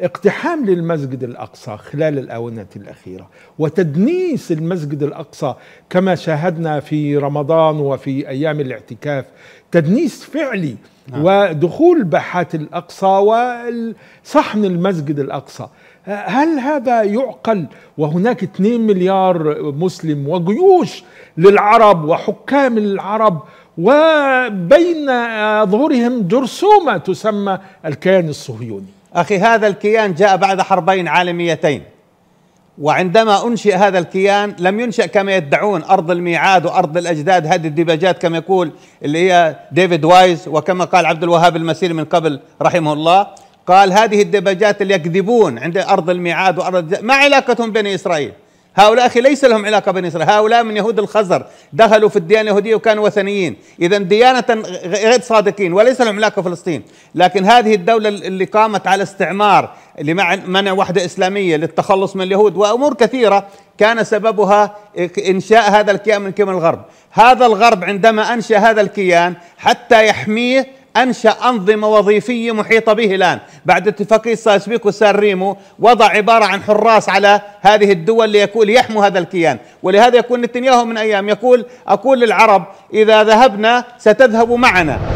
اقتحام للمسجد الاقصى خلال الاونه الاخيره وتدنيس المسجد الاقصى كما شاهدنا في رمضان وفي ايام الاعتكاف تدنيس فعلي نعم. ودخول باحات الاقصى وصحن المسجد الاقصى هل هذا يعقل وهناك 2 مليار مسلم وجيوش للعرب وحكام العرب وبين ظهورهم جرثومه تسمى الكيان الصهيوني أخي هذا الكيان جاء بعد حربين عالميتين وعندما أنشئ هذا الكيان لم ينشأ كما يدعون أرض الميعاد وأرض الأجداد هذه الديباجات كما يقول اللي هي ديفيد وايز وكما قال عبد الوهاب المسيري من قبل رحمه الله قال هذه الديباجات اللي يكذبون عند أرض الميعاد وأرض ما علاقتهم بني إسرائيل هؤلاء أخي ليس لهم علاقة بني إسرائيل هؤلاء من يهود الخزر دخلوا في الديانة اليهودية وكانوا وثنيين إذا ديانة غير صادقين وليس لهم علاقة فلسطين لكن هذه الدولة اللي قامت على استعمار لمنع وحدة إسلامية للتخلص من اليهود وأمور كثيرة كان سببها إنشاء هذا الكيان من قبل الغرب هذا الغرب عندما أنشأ هذا الكيان حتى يحميه انشا انظمه وظيفيه محيطه به الان بعد اتفاقيه سايس وسان ريمو وضع عباره عن حراس على هذه الدول ليكون ليحموا هذا الكيان ولهذا يقول نتنياهو من ايام يقول اقول للعرب اذا ذهبنا ستذهب معنا